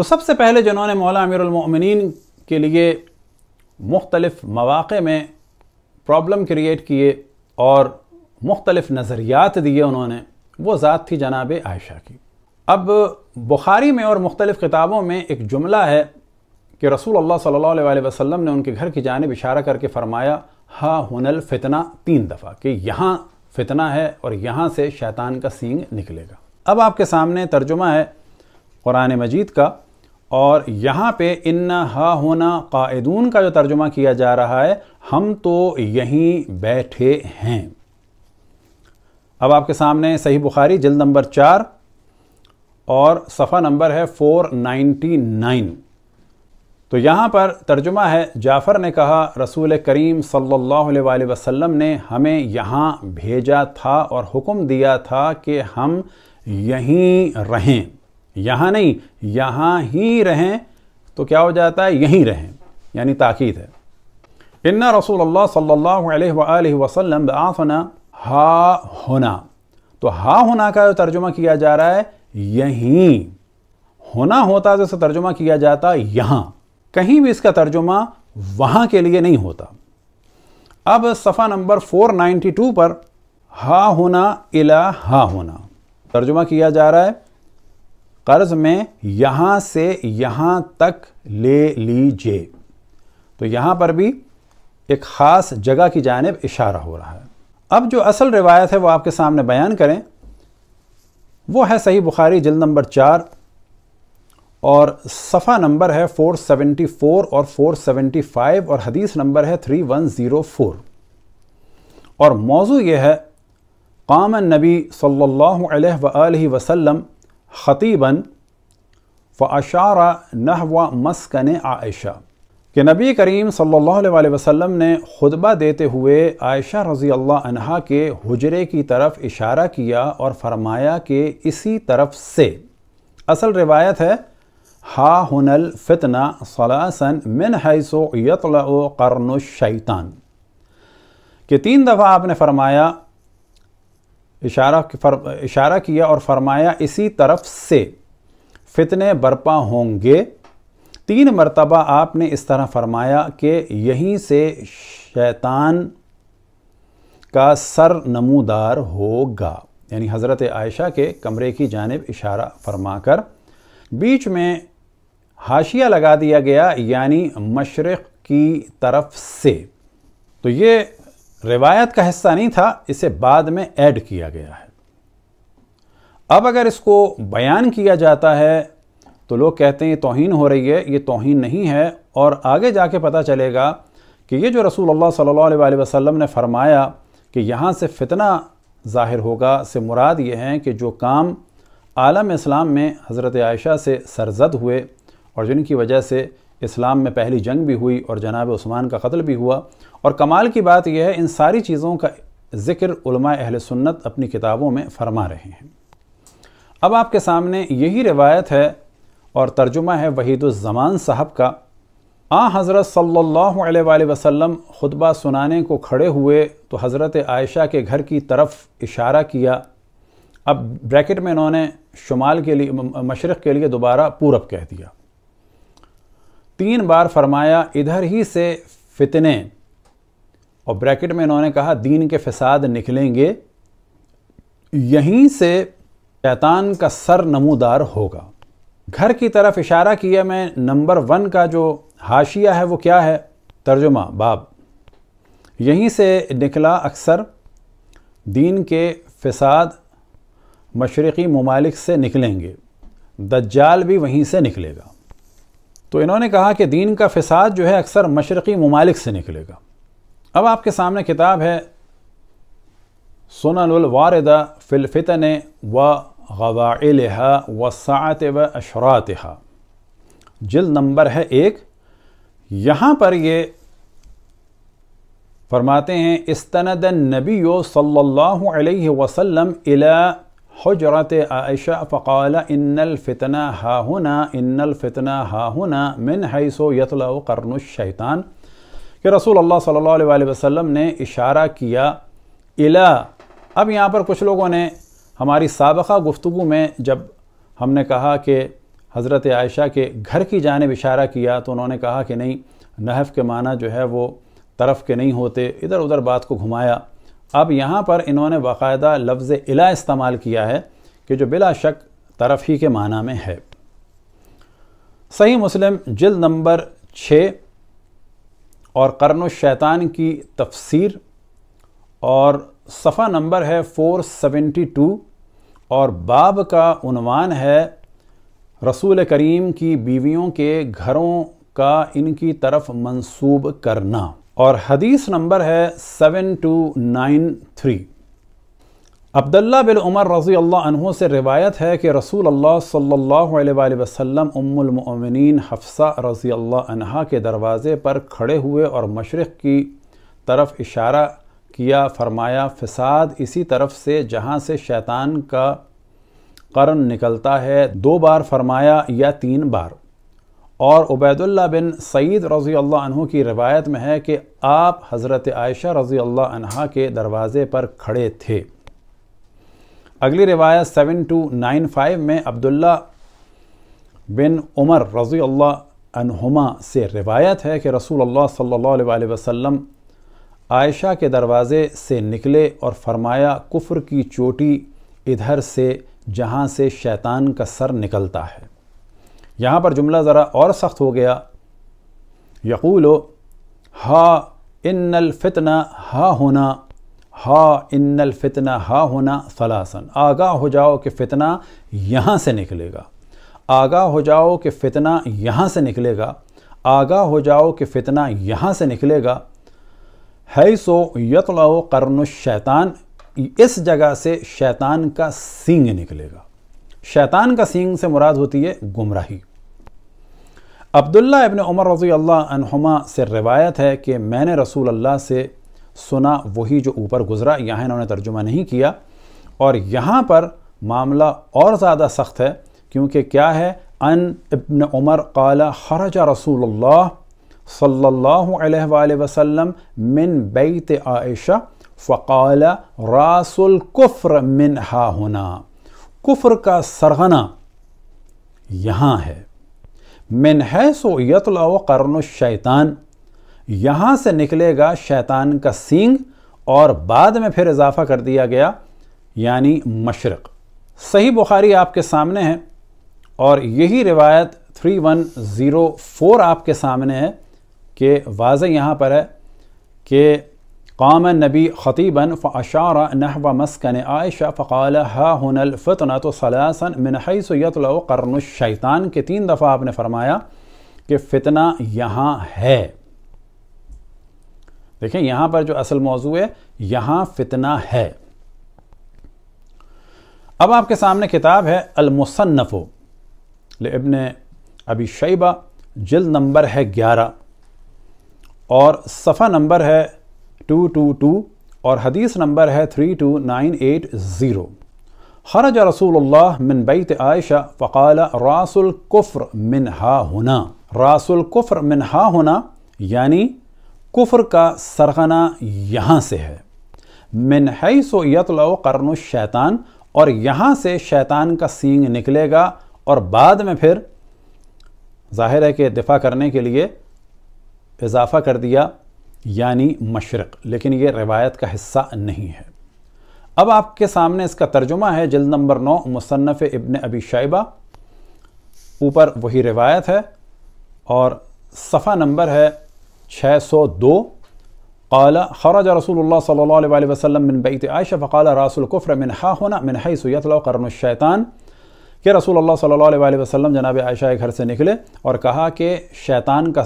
تو سب سے پہلے جنہوں نے مولا امیر المؤمنین کے لیے مختلف مواقع میں پرابلم کریٹ کیے اور مختلف نظریات دیے انہوں نے وہ ذات تھی جناب عائشہ کی اب بخاری میں اور مختلف کتابوں میں ایک جملہ ہے کہ رسول اللہ صلی اللہ علیہ وسلم نے ان کے گھر کی جانب اشارہ کر کے فرمایا ہا ہن الفتنہ تین دفعہ کہ یہاں فتنہ ہے اور یہاں سے شیطان کا سینگ نکلے گا اب آپ کے سامنے ترجمہ ہے قرآن مجید کا اور یہاں پہ ان ہا ہونا قائدون کا جو ترجمہ کیا جا رہا ہے ہم تو یہیں بیٹھے ہیں اب آپ کے سامنے صحیح بخاری جلد نمبر چار اور صفحہ نمبر ہے فور نائنٹی نائن تو یہاں پر ترجمہ ہے جعفر نے کہا رسول کریم صلی اللہ علیہ وآلہ وسلم نے ہمیں یہاں بھیجا تھا اور حکم دیا تھا کہ ہم یہیں رہیں یہاں نہیں یہاں ہی رہیں تو کیا ہو جاتا ہے یہیں رہیں یعنی تاقید ہے ان رسول اللہ صلی اللہ علیہ وسلم ہا ہونا تو ہا ہونا کا ترجمہ کیا جا رہا ہے یہیں ہونا ہوتا جیسے ترجمہ کیا جاتا یہاں کہیں بھی اس کا ترجمہ وہاں کے لیے نہیں ہوتا اب صفحہ نمبر 492 پر ہا ہونا الا ہا ہونا ترجمہ کیا جا رہا ہے قرض میں یہاں سے یہاں تک لے لیجئے تو یہاں پر بھی ایک خاص جگہ کی جانب اشارہ ہو رہا ہے اب جو اصل روایت ہے وہ آپ کے سامنے بیان کریں وہ ہے صحیح بخاری جلد نمبر چار اور صفحہ نمبر ہے 474 اور 475 اور حدیث نمبر ہے 3104 اور موضوع یہ ہے قام النبی صلی اللہ علیہ وآلہ وسلم خطیباً فاشار نحو نہ و مسکن عائشہ کہ نبی کریم صلی اللہ علیہ وسلم نے خطبہ دیتے ہوئے عائشہ رضی اللہ عنہا کے حجرے کی طرف اشارہ کیا اور فرمایا کہ اسی طرف سے اصل روایت ہے ہا ہن الفتنہ صلاسن من حیث یطلع قرن الشیطان کہ تین دفعہ آپ نے فرمایا اشارہ اشارہ کیا اور فرمایا اسی طرف سے فتنے برپا ہوں گے تین مرتبہ آپ نے اس طرح فرمایا کہ یہیں سے شیطان کا سر نمودار ہوگا یعنی حضرت عائشہ کے کمرے کی جانب اشارہ فرما کر بیچ میں ہاشیہ لگا دیا گیا یعنی مشرق کی طرف سے تو یہ روایت کا حصہ نہیں تھا اسے بعد میں ایڈ کیا گیا ہے اب اگر اس کو بیان کیا جاتا ہے تو لوگ کہتے ہیں یہ توہین ہو رہی ہے یہ توہین نہیں ہے اور آگے جا کے پتہ چلے گا کہ یہ جو رسول اللہ صلی اللہ علیہ وسلم نے فرمایا کہ یہاں سے فتنہ ظاہر ہوگا سے مراد یہ ہیں کہ جو کام عالم اسلام میں حضرت عائشہ سے سرزد ہوئے اور جن کی وجہ سے اسلام میں پہلی جنگ بھی ہوئی اور جناب عثمان کا قتل بھی ہوا اور کمال کی بات یہ ہے ان ساری چیزوں کا ذکر علماء اہل سنت اپنی کتابوں میں فرما رہے ہیں اب آپ کے سامنے یہی روایت ہے اور ترجمہ ہے وحید الزمان صاحب کا آ حضرت صلی اللہ علیہ وآلہ وسلم خطبہ سنانے کو کھڑے ہوئے تو حضرت عائشہ کے گھر کی طرف اشارہ کیا اب بریکٹ میں انہوں نے شمال کے لیے مشرق کے لیے دوبارہ پورب کہہ دیا تین بار فرمایا ادھر ہی سے فتنیں اور بریکٹ میں انہوں نے کہا دین کے فساد نکلیں گے یہیں سے شیطان کا سر نمودار ہوگا گھر کی طرف اشارہ کیا میں نمبر ون کا جو حاشیہ ہے وہ کیا ہے ترجمہ باب یہیں سے نکلا اکثر دین کے فساد مشرقی ممالک سے نکلیں گے دجال بھی وہیں سے نکلے گا تو انہوں نے کہا کہ دین کا فساد جو ہے اکثر مشرقی ممالک سے نکلے گا اب آپ کے سامنے کتاب ہے سنن الواردہ فی الفتن و غوائلہ و سعت و اشراتہ جل نمبر ہے ایک یہاں پر یہ فرماتے ہیں استند النبی صلی اللہ علیہ وسلم الى حجرت عائشہ فقال ان الفتنہ ہا ہنا ان الفتنہ ہا ہنا من حیث یطلع قرن الشیطان کہ رسول اللہ صلی اللہ علیہ وسلم نے اشارہ کیا الا اب یہاں پر کچھ لوگوں نے ہماری سابقہ گفتگو میں جب ہم نے کہا کہ حضرت عائشہ کے گھر کی جانب اشارہ کیا تو انہوں نے کہا کہ نہیں نحف کے معنی جو ہے وہ طرف کے نہیں ہوتے ادھر ادھر بات کو گھمایا اب یہاں پر انہوں نے باقاعدہ لفظ الا استعمال کیا ہے کہ جو بلا شک طرف ہی کے معنی میں ہے صحیح مسلم جلد نمبر چھ اور قرن و شیطان کی تفسیر اور صفحہ نمبر ہے فور سیونٹی ٹو اور باب کا عنوان ہے رسول کریم کی بیویوں کے گھروں کا ان کی طرف منصوب کرنا اور حدیث نمبر ہے seven two nine three Abdullah bin Umar رضی اللہ عنہ سے روایت ہے کہ رسول اللہ صلی اللہ علیہ وآلہ وسلم ام المؤمنین حفصہ رضی اللہ عنہ کے دروازے پر کھڑے ہوئے اور مشرق کی طرف اشارہ کیا فرمایا فساد اسی طرف سے جہاں سے شیطان کا قرن نکلتا ہے دو بار فرمایا یا تین بار اور عبید اللہ بن سعید رضی اللہ عنہ کی روایت میں ہے کہ آپ حضرت عائشہ رضی اللہ عنہ کے دروازے پر کھڑے تھے اگلی روایت سیون ٹو نائن فائیو میں عبداللہ بن عمر رضی اللہ عنہما سے روایت ہے کہ رسول اللہ صلی اللہ علیہ وسلم عائشہ کے دروازے سے نکلے اور فرمایا کفر کی چوٹی ادھر سے جہاں سے شیطان کا سر نکلتا ہے یہاں پر جملہ ذرا اور سخت ہو گیا یقول ہا ان الفتنہ ہا ہونا ہا ان الفتنہ ہا ہونا ثلاثن آگاہ ہو جاؤ کہ فتنہ یہاں سے نکلے گا آگاہ ہو جاؤ کہ فتنہ یہاں سے نکلے گا آگاہ ہو جاؤ کہ فتنہ یہاں سے نکلے گا حیثو سو قرن الشیطان اس جگہ سے شیطان کا سینگ نکلے گا شیطان کا سینگ سے مراد ہوتی ہے گمراہی عبداللہ ابن عمر رضی اللہ عنہما سے روایت ہے کہ میں نے رسول اللہ سے سنا وہی جو اوپر گزرا یہاں انہوں نے ترجمہ نہیں کیا اور یہاں پر معاملہ اور زیادہ سخت ہے کیونکہ کیا ہے ان ابن عمر قال خرج رسول اللہ صلی اللہ علیہ وآلہ وسلم من بیت عائشہ راس رسول من منہا ہونا کفر کا سرغنا یہاں ہے من ہے یطلع قرن الشیطان یہاں سے نکلے گا شیطان کا سینگ اور بعد میں پھر اضافہ کر دیا گیا یعنی مشرق صحیح بخاری آپ کے سامنے ہے اور یہی روایت 3104 آپ کے سامنے ہے کہ واضح یہاں پر ہے کہ قام نبی خطیباً فاشار نحو مسکن عائشہ فقال ہا ہن الفتنۃ یطلع قرن الشیطان کے تین دفعہ آپ نے فرمایا کہ فتنہ یہاں ہے دیکھیں یہاں پر جو اصل موضوع ہے یہاں فتنہ ہے اب آپ کے سامنے کتاب ہے المصنف ابی شیبہ جلد نمبر ہے گیارہ اور صفحہ نمبر ہے ٹو ٹو ٹو اور حدیث نمبر ہے three two nine eight zero خرج رسول اللہ من بیت عائشہ الکفر من ہا ہنا ہونا الکفر من ہا ہونا یعنی کفر کا سرغنہ یہاں سے ہے من حیث یطلع قرن الشیطان و شیطان اور یہاں سے شیطان کا سینگ نکلے گا اور بعد میں پھر ظاہر ہے کہ دفاع کرنے کے لیے اضافہ کر دیا یعنی مشرق لیکن یہ روایت کا حصہ نہیں ہے اب آپ کے سامنے اس کا ترجمہ ہے جلد نمبر نو مصنف ابن ابی شائبہ اوپر وہی روایت ہے اور صفحہ نمبر ہے چھ سو دو قال خوراجہ رسول اللہ صلی اللہ علیہ وسلم من بیت عائشہ فقالہ رسول من منہا ہونا منہائی سیۃ قرن الشیطان کہ رسول اللہ صلی اللہ علیہ وسلم جناب عائشہ گھر سے نکلے اور کہا کہ شیطان کا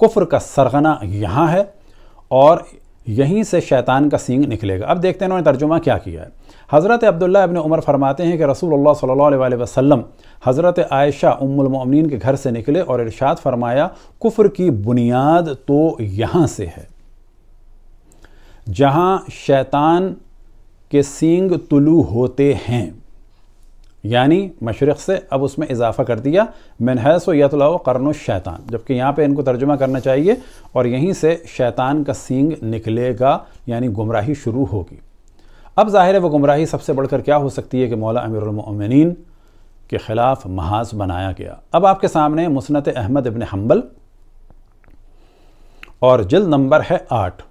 کفر کا سرغنہ یہاں ہے اور یہیں سے شیطان کا سینگ نکلے گا اب دیکھتے ہیں انہوں نے ترجمہ کیا کیا ہے حضرت عبداللہ ابن عمر فرماتے ہیں کہ رسول اللہ صلی اللہ علیہ وسلم حضرت عائشہ ام المؤمنین کے گھر سے نکلے اور ارشاد فرمایا کفر کی بنیاد تو یہاں سے ہے جہاں شیطان کے سینگ طلوع ہوتے ہیں یعنی مشرق سے اب اس میں اضافہ کر دیا منحص و یت اللہ قرن و شیطان جبکہ یہاں پہ ان کو ترجمہ کرنا چاہیے اور یہیں سے شیطان کا سینگ نکلے گا یعنی گمراہی شروع ہوگی اب ظاہر ہے وہ گمراہی سب سے بڑھ کر کیا ہو سکتی ہے کہ مولا امیر المؤمنین کے خلاف محاذ بنایا گیا اب آپ کے سامنے مسنت احمد ابن حنبل اور جلد نمبر ہے آٹھ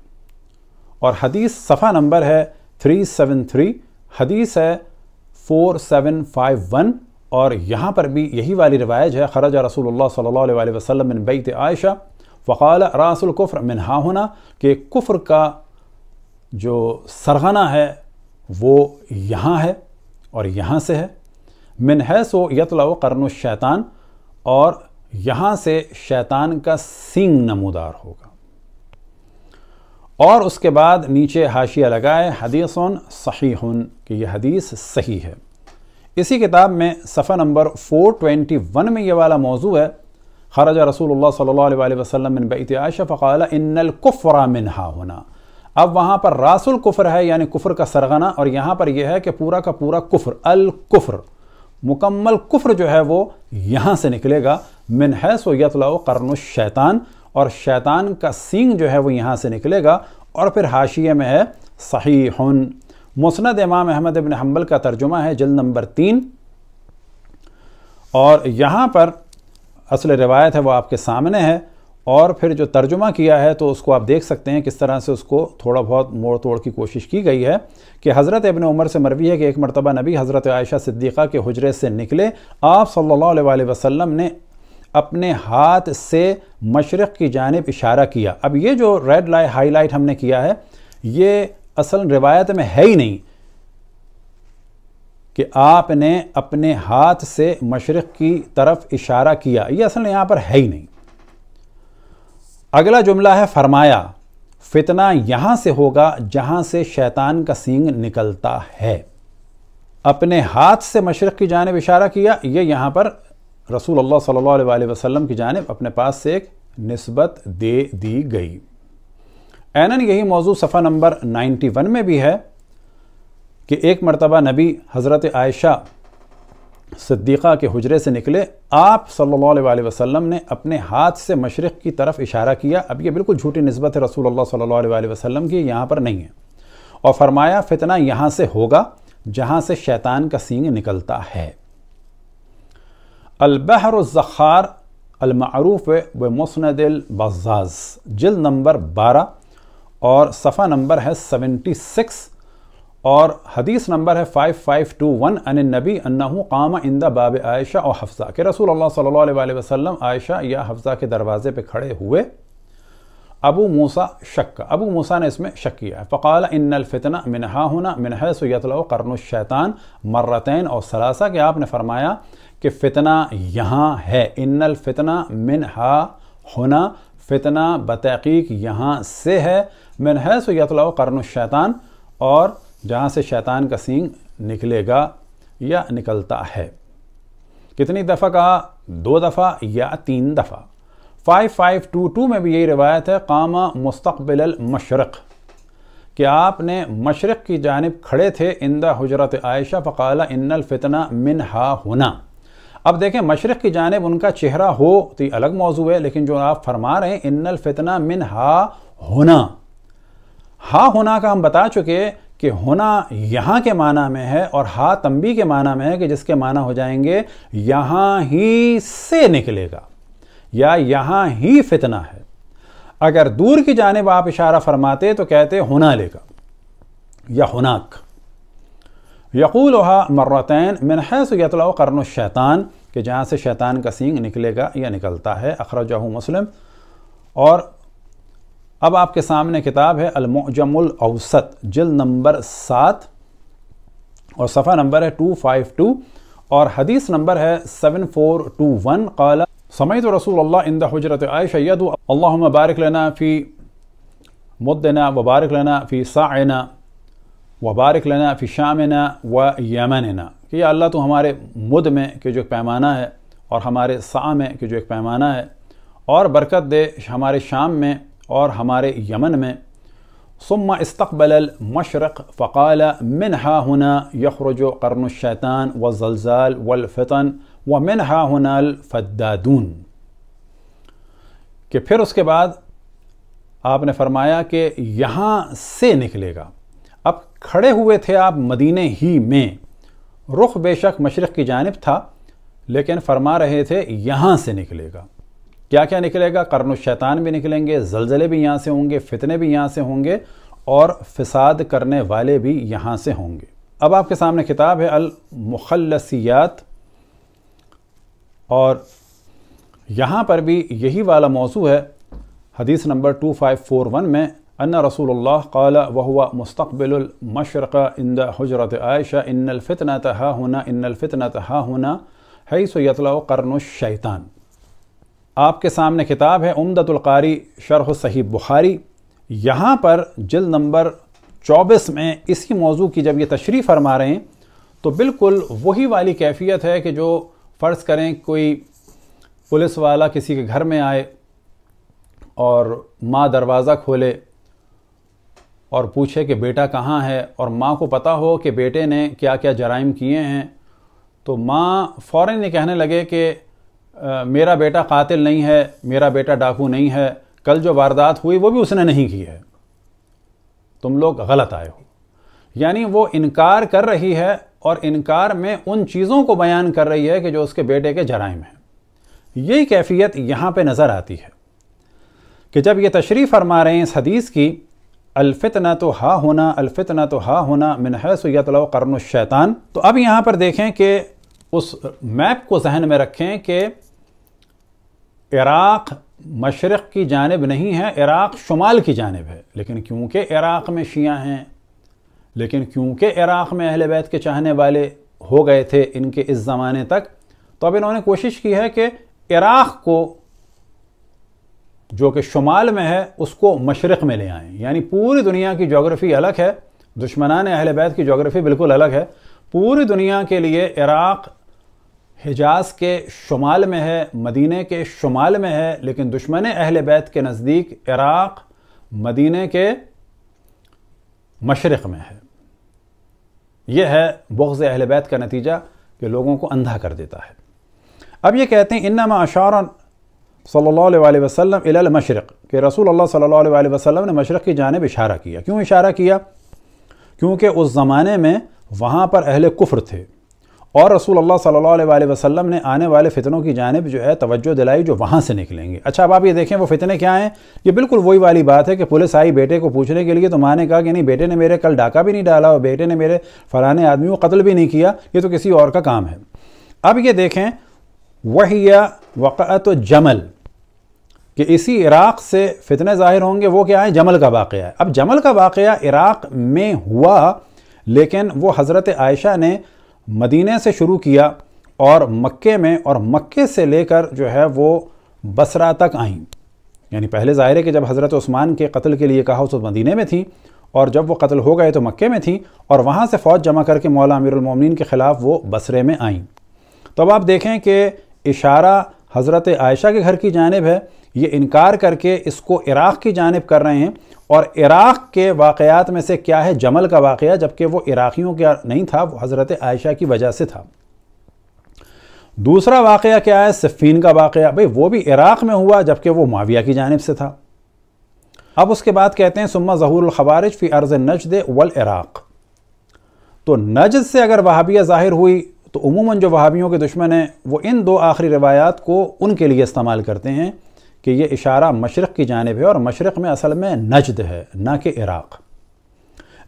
اور حدیث صفحہ نمبر ہے 373 حدیث ہے فور سیون فائیو ون اور یہاں پر بھی یہی والی روایت ہے خرج رسول اللہ صلی اللہ علیہ وسلم من بیت عائشہ فقال راس القفر ہا ہونا کہ کفر کا جو سرغنہ ہے وہ یہاں ہے اور یہاں سے ہے من و سو و قرن الشیطان اور یہاں سے شیطان کا سینگ نمودار ہوگا اور اس کے بعد نیچے حاشیہ لگائے حدیث صحیح ہے اسی کتاب میں صفحہ نمبر 421 میں یہ والا موضوع ہے خرج رسول اللہ صلی اللہ علیہ وسلم من عائشہ فقال ان منہا ہونا اب وہاں پر راس الکفر ہے یعنی کفر کا سرغنہ اور یہاں پر یہ ہے کہ پورا کا پورا کفر الکفر مکمل کفر جو ہے وہ یہاں سے نکلے گا من حیث و یطلع قرن الشیطان اور شیطان کا سینگ جو ہے وہ یہاں سے نکلے گا اور پھر حاشیے میں ہے صحیح مسند امام احمد ابن حمل کا ترجمہ ہے جلد نمبر تین اور یہاں پر اصل روایت ہے وہ آپ کے سامنے ہے اور پھر جو ترجمہ کیا ہے تو اس کو آپ دیکھ سکتے ہیں کس طرح سے اس کو تھوڑا بہت موڑ توڑ کی کوشش کی گئی ہے کہ حضرت ابن عمر سے مروی ہے کہ ایک مرتبہ نبی حضرت عائشہ صدیقہ کے حجرے سے نکلے آپ صلی اللہ علیہ وسلم نے اپنے ہاتھ سے مشرق کی جانب اشارہ کیا اب یہ جو ریڈ لائٹ ہائی لائٹ ہم نے کیا ہے یہ اصل روایت میں ہے ہی نہیں کہ آپ نے اپنے ہاتھ سے مشرق کی طرف اشارہ کیا یہ اصل یہاں پر ہے ہی نہیں اگلا جملہ ہے فرمایا فتنہ یہاں سے ہوگا جہاں سے شیطان کا سینگ نکلتا ہے اپنے ہاتھ سے مشرق کی جانب اشارہ کیا یہ یہاں پر رسول اللہ صلی اللہ علیہ وسلم کی جانب اپنے پاس سے ایک نسبت دے دی گئی یہی موضوع صفحہ نمبر نائنٹی ون میں بھی ہے کہ ایک مرتبہ نبی حضرت عائشہ صدیقہ کے حجرے سے نکلے آپ صلی اللہ علیہ وسلم نے اپنے ہاتھ سے مشرق کی طرف اشارہ کیا اب یہ بالکل جھوٹی نسبت ہے رسول اللہ صلی اللہ علیہ وسلم کی یہاں پر نہیں ہے اور فرمایا فتنہ یہاں سے ہوگا جہاں سے شیطان کا سینگ نکلتا ہے البحر الزخار المعروف بمسند البزاز جلد نمبر بارہ اور صفحہ نمبر ہے سیونٹی سکس اور حدیث نمبر ہے فائیو فائیو ٹو ون ان نبی انہو قام اندہ باب عائشہ اور حفظہ کہ رسول اللہ صلی اللہ علیہ علیہ وسلم عائشہ یا حفظہ کے دروازے پہ کھڑے ہوئے ابو موسا شک ابو موسا نے اس میں شک کیا ہے فقال ان الفتنہ منہا منہ منحس و قرن الشیطان مرتین اور سراسا کہ آپ نے فرمایا کہ فتنہ یہاں ہے ان الفتنہ منہا ہونا فتنہ بتحقیق یہاں سے ہے منحس و قرن الشیطان اور جہاں سے شیطان کا سینگ نکلے گا یا نکلتا ہے کتنی دفعہ کہا دو دفعہ یا تین دفعہ 5522 میں بھی یہی روایت ہے قامہ مستقبل المشرق کہ آپ نے مشرق کی جانب کھڑے تھے اندہ حجرت عائشہ فقالہ ان الفتنہ من ہا اب دیکھیں مشرق کی جانب ان کا چہرہ ہو تو یہ الگ موضوع ہے لیکن جو آپ فرما رہے ہیں ان الفتنہ منہا من ہا ہونا ہا کا ہم بتا چکے کہ ہونا یہاں کے معنی میں ہے اور ہا تنبی کے معنی میں ہے کہ جس کے معنی ہو جائیں گے یہاں ہی سے نکلے گا یا یہاں ہی فتنہ ہے اگر دور کی جانب آپ اشارہ فرماتے تو کہتے ہونا لے گا یا ہوناکل مرتین یطلع قرن الشیطان کہ جہاں سے شیطان کا سینگ نکلے گا یا نکلتا ہے اخرجہ مسلم اور اب آپ کے سامنے کتاب ہے المعجم الاوسط جل نمبر سات اور صفحہ نمبر ہے 252 اور حدیث نمبر ہے 7421 قال سمعت رسول اللہ اندہ حجرت عائشہ یدو اللہم بارک لنا فی مدنا وبارک و فی ساعنا و لنا فی شامنا و یمننا کہ یا اللہ تو ہمارے مد میں کہ جو ایک پیمانہ ہے اور ہمارے سا میں کہ جو ایک پیمانہ ہے اور برکت دے ہمارے شام میں اور ہمارے یمن میں ثم استقبل المشرق فقال منہا ہنہ یقر قرن الشیطان والزلزال والفتن ومن ہا ہن الفدادون کہ پھر اس کے بعد آپ نے فرمایا کہ یہاں سے نکلے گا اب کھڑے ہوئے تھے آپ مدینہ ہی میں رخ بے شک مشرق کی جانب تھا لیکن فرما رہے تھے یہاں سے نکلے گا کیا کیا نکلے گا قرن الشیطان بھی نکلیں گے زلزلے بھی یہاں سے ہوں گے فتنے بھی یہاں سے ہوں گے اور فساد کرنے والے بھی یہاں سے ہوں گے اب آپ کے سامنے کتاب ہے المخلصیات اور یہاں پر بھی یہی والا موضوع ہے حدیث نمبر 2541 میں ان رسول اللہ قال وہو مستقبل المشرق عند حجرت عائشہ ان الفتنة ها هنا ہونا الفتنة ها هنا ہا ہونا قرن الشیطان آپ کے سامنے کتاب ہے امدت القاری شرح صحیح بخاری یہاں پر جلد نمبر چوبیس میں اسی موضوع کی جب یہ تشریح فرما رہے ہیں تو بالکل وہی والی کیفیت ہے کہ جو فرض کریں کوئی پولیس والا کسی کے گھر میں آئے اور ماں دروازہ کھولے اور پوچھے کہ بیٹا کہاں ہے اور ماں کو پتا ہو کہ بیٹے نے کیا کیا جرائم کیے ہیں تو ماں فوراً یہ کہنے لگے کہ میرا بیٹا قاتل نہیں ہے میرا بیٹا ڈاکو نہیں ہے کل جو واردات ہوئی وہ بھی اس نے نہیں کی ہے تم لوگ غلط آئے ہو یعنی وہ انکار کر رہی ہے اور انکار میں ان چیزوں کو بیان کر رہی ہے کہ جو اس کے بیٹے کے جرائم ہیں یہی کیفیت یہاں پہ نظر آتی ہے کہ جب یہ تشریف فرما رہے ہیں اس حدیث کی الفتنہ تو ہا ہونا الفتنہ تو ہا ہونا منحص یتلو قرن الشیطان تو اب یہاں پر دیکھیں کہ اس میپ کو ذہن میں رکھیں کہ عراق مشرق کی جانب نہیں ہے عراق شمال کی جانب ہے لیکن کیونکہ عراق میں شیعہ ہیں لیکن کیونکہ عراق میں اہل بیت کے چاہنے والے ہو گئے تھے ان کے اس زمانے تک تو اب انہوں نے کوشش کی ہے کہ عراق کو جو کہ شمال میں ہے اس کو مشرق میں لے آئیں یعنی پوری دنیا کی جغرافی الگ ہے دشمنان اہل بیت کی جغرافی بالکل الگ ہے پوری دنیا کے لیے عراق حجاز کے شمال میں ہے مدینہ کے شمال میں ہے لیکن دشمن اہل بیت کے نزدیک عراق مدینہ کے مشرق میں ہے یہ ہے بغض اہل بیت کا نتیجہ کہ لوگوں کو اندھا کر دیتا ہے اب یہ کہتے ہیں انما اشار صلی اللہ علیہ وسلم الی مشرق کہ رسول اللہ صلی اللہ علیہ وسلم نے مشرق کی جانب اشارہ کیا کیوں اشارہ کیا کیونکہ اس زمانے میں وہاں پر اہل کفر تھے اور رسول اللہ صلی اللہ علیہ وآلہ وسلم نے آنے والے فتنوں کی جانب جو ہے توجہ دلائی جو وہاں سے نکلیں گے اچھا اب آپ یہ دیکھیں وہ فتنے کیا ہیں یہ بالکل وہی والی بات ہے کہ پولیس آئی بیٹے کو پوچھنے کے لیے تو ماں نے کہا کہ نہیں بیٹے نے میرے کل ڈاکہ بھی نہیں ڈالا اور بیٹے نے میرے فرحانے آدمی کو قتل بھی نہیں کیا یہ تو کسی اور کا کام ہے اب یہ دیکھیں وہ وقعت وقع جمل کہ اسی عراق سے فتنے ظاہر ہوں گے وہ کیا ہیں جمل کا واقعہ ہے اب جمل کا واقعہ عراق میں ہوا لیکن وہ حضرت عائشہ نے مدینہ سے شروع کیا اور مکے میں اور مکے سے لے کر جو ہے وہ بصرہ تک آئیں یعنی پہلے ظاہر ہے کہ جب حضرت عثمان کے قتل کے لیے کہا اس وقت مدینہ میں تھیں اور جب وہ قتل ہو گئے تو مکے میں تھیں اور وہاں سے فوج جمع کر کے مولا امیر المومنین کے خلاف وہ بصرے میں آئیں تو اب آپ دیکھیں کہ اشارہ حضرت عائشہ کے گھر کی جانب ہے یہ انکار کر کے اس کو عراق کی جانب کر رہے ہیں اور عراق کے واقعات میں سے کیا ہے جمل کا واقعہ جبکہ وہ عراقیوں کا نہیں تھا وہ حضرت عائشہ کی وجہ سے تھا دوسرا واقعہ کیا ہے سفین کا واقعہ بھئی وہ بھی عراق میں ہوا جبکہ وہ معاویہ کی جانب سے تھا اب اس کے بعد کہتے ہیں سما ظہور الخوارج فی عرض نجد والعراق تو نجد سے اگر وہابیہ ظاہر ہوئی تو عموماً جو وہابیوں کے دشمن ہیں وہ ان دو آخری روایات کو ان کے لیے استعمال کرتے ہیں کہ یہ اشارہ مشرق کی جانب ہے اور مشرق میں اصل میں نجد ہے نہ کہ عراق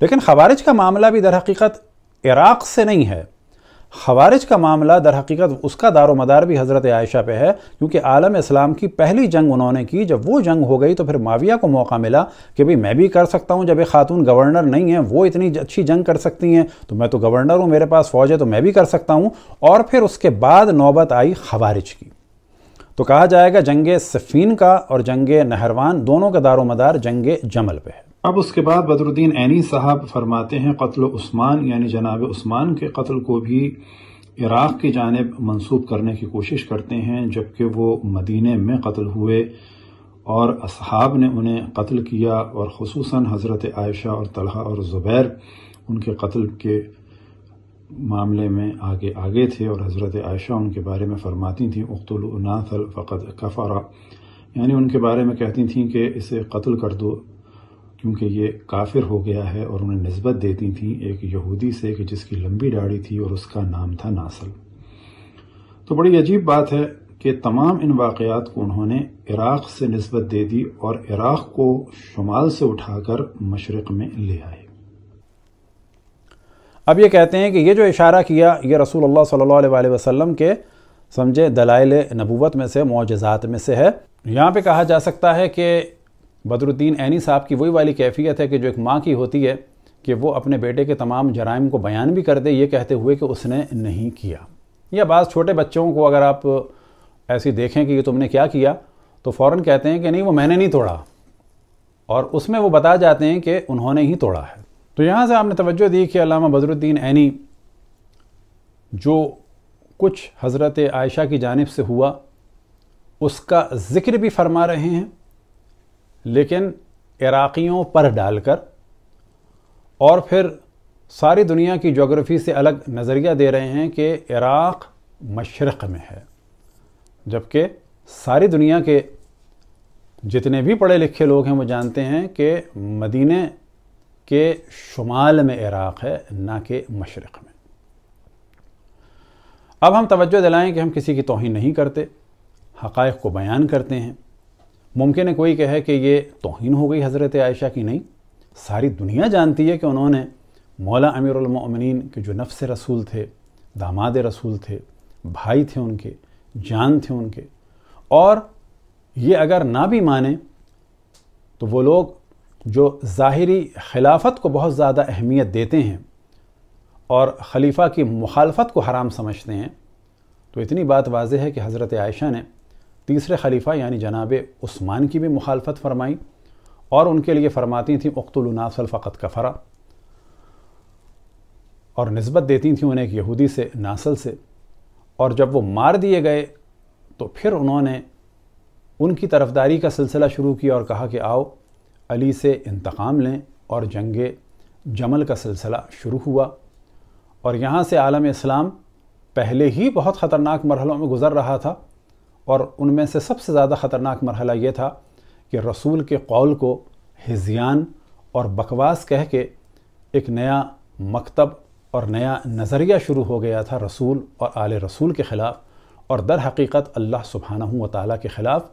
لیکن خوارج کا معاملہ بھی در حقیقت عراق سے نہیں ہے خوارج کا معاملہ در حقیقت اس کا دار و مدار بھی حضرت عائشہ پہ ہے کیونکہ عالم اسلام کی پہلی جنگ انہوں نے کی جب وہ جنگ ہو گئی تو پھر معاویہ کو موقع ملا کہ بھئی میں بھی کر سکتا ہوں جب یہ خاتون گورنر نہیں ہیں وہ اتنی اچھی جنگ کر سکتی ہیں تو میں تو گورنر ہوں میرے پاس فوج ہے تو میں بھی کر سکتا ہوں اور پھر اس کے بعد نوبت آئی خوارج کی تو کہا جائے گا جنگ صفین کا اور جنگ نہروان دونوں کا دار و مدار جنگ جمل پہ ہے اب اس کے بعد بدر الدین عینی صاحب فرماتے ہیں قتل عثمان یعنی جناب عثمان کے قتل کو بھی عراق کی جانب منسوب کرنے کی کوشش کرتے ہیں جبکہ وہ مدینہ میں قتل ہوئے اور اصحاب نے انہیں قتل کیا اور خصوصاً حضرت عائشہ اور طلحہ اور زبیر ان کے قتل کے معاملے میں آگے آگے تھے اور حضرت عائشہ ان کے بارے میں فرماتی تھیں اقت الناسل فقط کفارا یعنی ان کے بارے میں کہتی تھیں کہ اسے قتل کر دو کیونکہ یہ کافر ہو گیا ہے اور انہیں نسبت دیتی تھیں ایک یہودی سے کہ جس کی لمبی داڑھی تھی اور اس کا نام تھا ناسل تو بڑی عجیب بات ہے کہ تمام ان واقعات کو انہوں نے عراق سے نسبت دے دی اور عراق کو شمال سے اٹھا کر مشرق میں لے آئے اب یہ کہتے ہیں کہ یہ جو اشارہ کیا یہ رسول اللہ صلی اللہ علیہ وسلم کے سمجھے دلائل نبوت میں سے معجزات میں سے ہے یہاں پہ کہا جا سکتا ہے کہ بدر الدین عینی صاحب کی وہی والی کیفیت ہے کہ جو ایک ماں کی ہوتی ہے کہ وہ اپنے بیٹے کے تمام جرائم کو بیان بھی کر دے یہ کہتے ہوئے کہ اس نے نہیں کیا یا بعض چھوٹے بچوں کو اگر آپ ایسی دیکھیں کہ یہ تم نے کیا کیا تو فوراً کہتے ہیں کہ نہیں وہ میں نے نہیں توڑا اور اس میں وہ بتا جاتے ہیں کہ انہوں نے ہی توڑا ہے تو یہاں سے آپ نے توجہ دی کہ علامہ بدر الدین عینی جو کچھ حضرت عائشہ کی جانب سے ہوا اس کا ذکر بھی فرما رہے ہیں لیکن عراقیوں پر ڈال کر اور پھر ساری دنیا کی جغرافی سے الگ نظریہ دے رہے ہیں کہ عراق مشرق میں ہے جبکہ ساری دنیا کے جتنے بھی پڑھے لکھے لوگ ہیں وہ جانتے ہیں کہ مدینہ کہ شمال میں عراق ہے نہ کہ مشرق میں اب ہم توجہ دلائیں کہ ہم کسی کی توہین نہیں کرتے حقائق کو بیان کرتے ہیں ممکن ہے کوئی کہے کہ یہ توہین ہو گئی حضرت عائشہ کی نہیں ساری دنیا جانتی ہے کہ انہوں نے مولا امیر المؤمنین کے جو نفس رسول تھے داماد رسول تھے بھائی تھے ان کے جان تھے ان کے اور یہ اگر نہ بھی مانیں تو وہ لوگ جو ظاہری خلافت کو بہت زیادہ اہمیت دیتے ہیں اور خلیفہ کی مخالفت کو حرام سمجھتے ہیں تو اتنی بات واضح ہے کہ حضرت عائشہ نے تیسرے خلیفہ یعنی جناب عثمان کی بھی مخالفت فرمائی اور ان کے لیے فرماتی تھیں مخت الناس الفقت کا فرا اور نسبت دیتی تھیں انہیں ایک یہودی سے ناسل سے اور جب وہ مار دیے گئے تو پھر انہوں نے ان کی طرفداری کا سلسلہ شروع کیا اور کہا کہ آؤ علی سے انتقام لیں اور جنگ جمل کا سلسلہ شروع ہوا اور یہاں سے عالم اسلام پہلے ہی بہت خطرناک مرحلوں میں گزر رہا تھا اور ان میں سے سب سے زیادہ خطرناک مرحلہ یہ تھا کہ رسول کے قول کو ہزیان اور بکواس کہہ کے ایک نیا مکتب اور نیا نظریہ شروع ہو گیا تھا رسول اور آل رسول کے خلاف اور در حقیقت اللہ سبحانہ و تعالیٰ کے خلاف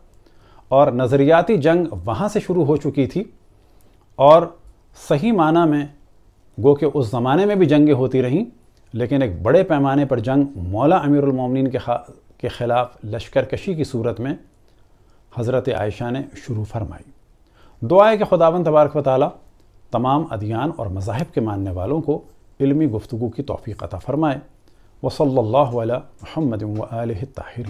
اور نظریاتی جنگ وہاں سے شروع ہو چکی تھی اور صحیح معنی میں گو کہ اس زمانے میں بھی جنگیں ہوتی رہیں لیکن ایک بڑے پیمانے پر جنگ مولا امیر المومنین کے خلاف لشکر کشی کی صورت میں حضرت عائشہ نے شروع فرمائی دعائے کہ خداون تبارک و تعالی تمام ادیان اور مذاہب کے ماننے والوں کو علمی گفتگو کی توفیق عطا فرمائے و اللہ علیہ محمد تحرم